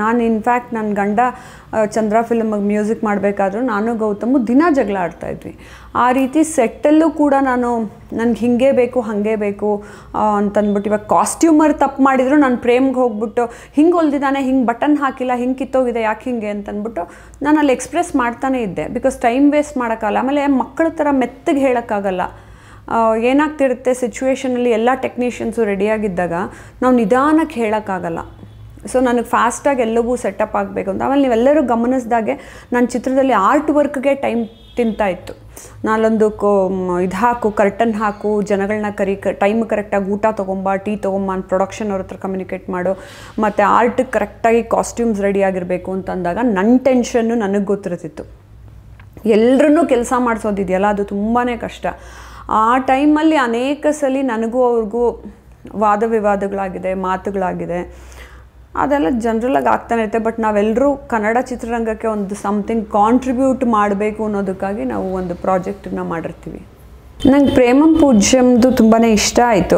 ನಾನು ಇನ್ಫ್ಯಾಕ್ಟ್ ನನ್ನ ಗಂಡ ಚಂದ್ರ ಫಿಲಮಿಗೆ ಮ್ಯೂಸಿಕ್ ಮಾಡಬೇಕಾದ್ರೂ ನಾನು ಗೌತಮು ದಿನ ಜಗಳ ಆಡ್ತಾಯಿದ್ವಿ ಆ ರೀತಿ ಸೆಟ್ಟಲ್ಲೂ ಕೂಡ ನಾನು ನನಗೆ ಹಿಂಗೆ ಬೇಕು ಹಾಗೆ ಬೇಕು ಅಂತಂದ್ಬಿಟ್ಟು ಇವಾಗ ಕಾಸ್ಟ್ಯೂಮರ್ ತಪ್ಪು ಮಾಡಿದ್ರು ನಾನು ಪ್ರೇಮ್ಗೆ ಹೋಗ್ಬಿಟ್ಟು ಹಿಂಗೆ ಹೊಲ್ದಿದ್ದಾನೆ ಹಿಂಗೆ ಬಟನ್ ಹಾಕಿಲ್ಲ ಹಿಂಗೆ ಕಿತ್ತೋಗಿದೆ ಯಾಕೆ ಹಿಂಗೆ ಅಂತಂದ್ಬಿಟ್ಟು ನಾನು ಅಲ್ಲಿ ಎಕ್ಸ್ಪ್ರೆಸ್ ಮಾಡ್ತಾನೇ ಇದ್ದೆ ಬಿಕಾಸ್ ಟೈಮ್ ವೇಸ್ಟ್ ಮಾಡೋಕ್ಕಾಗಲ್ಲ ಆಮೇಲೆ ಮಕ್ಕಳ ಥರ ಮೆತ್ತಗೆ ಹೇಳೋಕ್ಕಾಗಲ್ಲ ಏನಾಗ್ತಿರುತ್ತೆ ಸಿಚುವೇಷನಲ್ಲಿ ಎಲ್ಲ ಟೆಕ್ನಿಷಿಯನ್ಸು ರೆಡಿಯಾಗಿದ್ದಾಗ ನಾವು ನಿಧಾನಕ್ಕೆ ಹೇಳೋಕ್ಕಾಗಲ್ಲ ಸೊ ನನಗೆ ಫಾಸ್ಟಾಗಿ ಎಲ್ಲವೂ ಸೆಟಪ್ ಆಗಬೇಕು ಅಂತ ಆಮೇಲೆ ನೀವೆಲ್ಲರೂ ಗಮನಿಸಿದಾಗೆ ನನ್ನ ಚಿತ್ರದಲ್ಲಿ ಆರ್ಟ್ ವರ್ಕ್ಗೆ ಟೈಮ್ ತಿಂತಾ ಇತ್ತು ನಾನೊಂದು ಕೋ ಇದು ಹಾಕು ಕರ್ಟನ್ ಹಾಕು ಜನಗಳನ್ನ ಕರಿ ಕ ಟೈಮ್ ಕರೆಕ್ಟಾಗಿ ಊಟ ತೊಗೊಂಬ ಟೀ ತೊಗೊಂಬ ಅಂತ ಪ್ರೊಡಕ್ಷನ್ ಅವ್ರ ಹತ್ರ ಕಮ್ಯುನಿಕೇಟ್ ಮಾಡು ಮತ್ತು ಆರ್ಟ್ ಕರೆಕ್ಟಾಗಿ ಕಾಸ್ಟ್ಯೂಮ್ಸ್ ರೆಡಿ ಆಗಿರಬೇಕು ಅಂತಂದಾಗ ನನ್ನ ಟೆನ್ಷನ್ನು ನನಗೆ ಗೊತ್ತಿರ್ತಿತ್ತು ಎಲ್ಲರೂ ಕೆಲಸ ಮಾಡಿಸೋದಿದೆಯಲ್ಲ ಅದು ತುಂಬಾ ಕಷ್ಟ ಆ ಟೈಮಲ್ಲಿ ಅನೇಕ ಸಲ ನನಗೂ ಅವ್ರಿಗೂ ವಾದ ವಿವಾದಗಳಾಗಿದೆ ಮಾತುಗಳಾಗಿದೆ ಅದೆಲ್ಲ ಜನ್ರಲಾಗಿ ಆಗ್ತಾನೆ ಇರುತ್ತೆ ಬಟ್ ನಾವೆಲ್ಲರೂ ಕನ್ನಡ ಚಿತ್ರರಂಗಕ್ಕೆ ಒಂದು ಸಮಥಿಂಗ್ ಕಾಂಟ್ರಿಬ್ಯೂಟ್ ಮಾಡಬೇಕು ಅನ್ನೋದಕ್ಕಾಗಿ ನಾವು ಒಂದು ಪ್ರಾಜೆಕ್ಟನ್ನ ಮಾಡಿರ್ತೀವಿ ನಂಗೆ ಪ್ರೇಮಂ ಪೂಜ್ಯಮ್ದು ತುಂಬಾ ಇಷ್ಟ ಆಯಿತು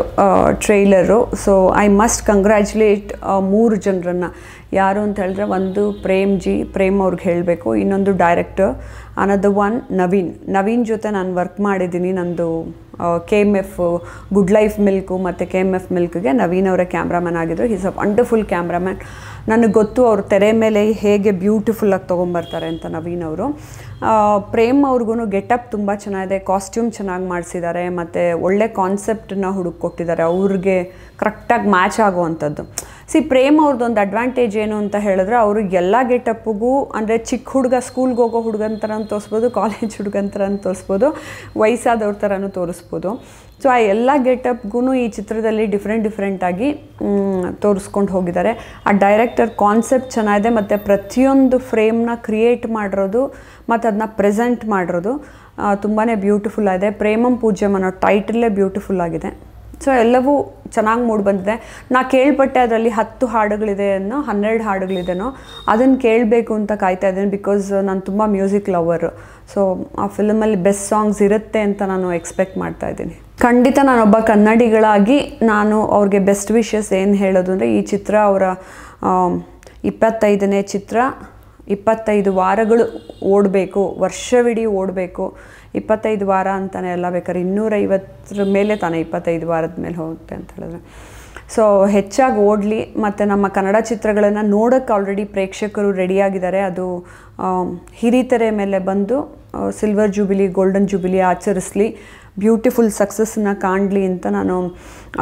trailer so I must congratulate ಮೂರು ಜನರನ್ನು ಯಾರು ಅಂತ ಹೇಳಿದ್ರೆ ಒಂದು ಪ್ರೇಮ್ ಜಿ ಪ್ರೇಮ್ ಅವ್ರಿಗೆ ಹೇಳಬೇಕು ಇನ್ನೊಂದು ಡೈರೆಕ್ಟರ್ ಅನ್ನೋದು ಒನ್ ನವೀನ್ ನವೀನ್ ಜೊತೆ ನಾನು ವರ್ಕ್ ಮಾಡಿದ್ದೀನಿ ನಂದು K M F good life milk ಮತ್ತು ಕೆ ಎಮ್ ಎಫ್ ಮಿಲ್ಕ್ಗೆ ನವೀನ್ ಅವರ ಕ್ಯಾಮ್ರಾಮನ್ ಆಗಿದ್ದರು ಈಸ್ ಅ ವಂಡರ್ಫುಲ್ ಕ್ಯಾಮ್ರಾಮನ್ ನನಗೆ ಗೊತ್ತು ಅವ್ರ ತೆರೆ ಮೇಲೆ ಹೇಗೆ ಬ್ಯೂಟಿಫುಲ್ಲಾಗಿ ತೊಗೊಂಬರ್ತಾರೆ ಅಂತ ನವೀನ್ ಅವರು ಪ್ರೇಮ್ ಅವ್ರಿಗೂ ಗೆಟಪ್ ತುಂಬ ಚೆನ್ನಾಗಿದೆ ಕಾಸ್ಟ್ಯೂಮ್ ಚೆನ್ನಾಗಿ ಮಾಡಿಸಿದ್ದಾರೆ ಮತ್ತು ಒಳ್ಳೆ ಕಾನ್ಸೆಪ್ಟನ್ನ ಹುಡುಕ್ಕೊಟ್ಟಿದ್ದಾರೆ ಕೊಟ್ಟಿದ್ದಾರೆ ಅವ್ರಿಗೆ ಕರೆಕ್ಟಾಗಿ ಮ್ಯಾಚ್ ಆಗುವಂಥದ್ದು ಸಿ ಪ್ರೇಮ್ ಅವ್ರದ್ದೊಂದು ಅಡ್ವಾಂಟೇಜ್ ಏನು ಅಂತ ಹೇಳಿದ್ರೆ ಅವರು ಎಲ್ಲ ಗೆಟಪ್ಗೂ ಅಂದರೆ ಚಿಕ್ಕ ಹುಡುಗ ಸ್ಕೂಲ್ಗೆ ಹೋಗೋ ಹುಡುಗನ ಥರನೂ ತೋರಿಸ್ಬೋದು ಕಾಲೇಜ್ ಹುಡುಗನ ಥರನೂ ತೋರಿಸ್ಬೋದು ವಯಸ್ಸಾದವ್ರ ಥರನೂ ತೋರಿಸ್ಬೋದು ಸೊ ಆ ಎಲ್ಲ ಗೆಟಪ್ಗೂ ಈ ಚಿತ್ರದಲ್ಲಿ ಡಿಫ್ರೆಂಟ್ ಡಿಫ್ರೆಂಟಾಗಿ ತೋರಿಸ್ಕೊಂಡು ಹೋಗಿದ್ದಾರೆ ಆ ಡೈರೆಕ್ಟರ್ ಕಾನ್ಸೆಪ್ಟ್ ಚೆನ್ನಾಗಿದೆ ಮತ್ತು ಪ್ರತಿಯೊಂದು ಫ್ರೇಮ್ನ ಕ್ರಿಯೇಟ್ ಮಾಡಿರೋದು ಮತ್ತು ಅದನ್ನ ಪ್ರೆಸೆಂಟ್ ಮಾಡಿರೋದು ತುಂಬಾ ಬ್ಯೂಟಿಫುಲ್ ಆಗಿದೆ ಪ್ರೇಮಂ ಪೂಜ್ಯಂ ಅನ್ನೋ ಟೈಟಲ್ಲೇ ಬ್ಯೂಟಿಫುಲ್ ಆಗಿದೆ ಸೊ ಎಲ್ಲವೂ ಚೆನ್ನಾಗಿ ಮೂಡ್ ಬಂದಿದೆ ನಾ ಕೇಳ್ಪಟ್ಟೆ ಅದರಲ್ಲಿ ಹತ್ತು ಹಾಡುಗಳಿದೆ ಅನ್ನೋ ಹನ್ನೆರಡು ಹಾಡುಗಳಿದೆನೋ ಅದನ್ನು ಕೇಳಬೇಕು ಅಂತ ಕಾಯ್ತಾ ಇದ್ದೀನಿ ಬಿಕಾಸ್ ನಾನು ತುಂಬ ಮ್ಯೂಸಿಕ್ ಲವರು ಸೊ ಆ ಫಿಲಮಲ್ಲಿ ಬೆಸ್ಟ್ ಸಾಂಗ್ಸ್ ಇರುತ್ತೆ ಅಂತ ನಾನು ಎಕ್ಸ್ಪೆಕ್ಟ್ ಮಾಡ್ತಾ ಇದ್ದೀನಿ ಖಂಡಿತ ನಾನೊಬ್ಬ ಕನ್ನಡಿಗಳಾಗಿ ನಾನು ಅವ್ರಿಗೆ ಬೆಸ್ಟ್ ವಿಷಸ್ ಏನು ಹೇಳೋದು ಅಂದರೆ ಈ ಚಿತ್ರ ಅವರ ಇಪ್ಪತ್ತೈದನೇ ಚಿತ್ರ ಇಪ್ಪತ್ತೈದು ವಾರಗಳು ಓಡಬೇಕು ವರ್ಷವಿಡೀ ಓಡಬೇಕು ಇಪ್ಪತ್ತೈದು ವಾರ ಅಂತಾನೆ ಎಲ್ಲ ಬೇಕಾದ್ರೆ ಇನ್ನೂರೈವತ್ತರ ಮೇಲೆ ತಾನೇ ಇಪ್ಪತ್ತೈದು ವಾರದ ಮೇಲೆ ಹೋಗುತ್ತೆ ಅಂತ ಹೇಳಿದ್ರೆ ಸೊ ಹೆಚ್ಚಾಗಿ ಓಡಲಿ ಮತ್ತು ನಮ್ಮ ಕನ್ನಡ ಚಿತ್ರಗಳನ್ನು ನೋಡೋಕ್ಕೆ ಆಲ್ರೆಡಿ ಪ್ರೇಕ್ಷಕರು ರೆಡಿಯಾಗಿದ್ದಾರೆ ಅದು ಹಿರಿತೆರೆ ಮೇಲೆ ಬಂದು ಸಿಲ್ವರ್ ಜೂಬಿಲಿ ಗೋಲ್ಡನ್ ಜೂಬಿಲಿ ಆಚರಿಸಲಿ ಬ್ಯೂಟಿಫುಲ್ ಸಕ್ಸಸ್ನ ಕಾಣಲಿ ಅಂತ ನಾನು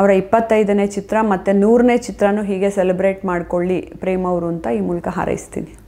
ಅವರ ಇಪ್ಪತ್ತೈದನೇ ಚಿತ್ರ ಮತ್ತು ನೂರನೇ ಚಿತ್ರನೂ ಹೀಗೆ ಸೆಲೆಬ್ರೇಟ್ ಮಾಡಿಕೊಳ್ಳಿ ಪ್ರೇಮ್ ಅವರು ಅಂತ ಈ ಮೂಲಕ ಹಾರೈಸ್ತೀನಿ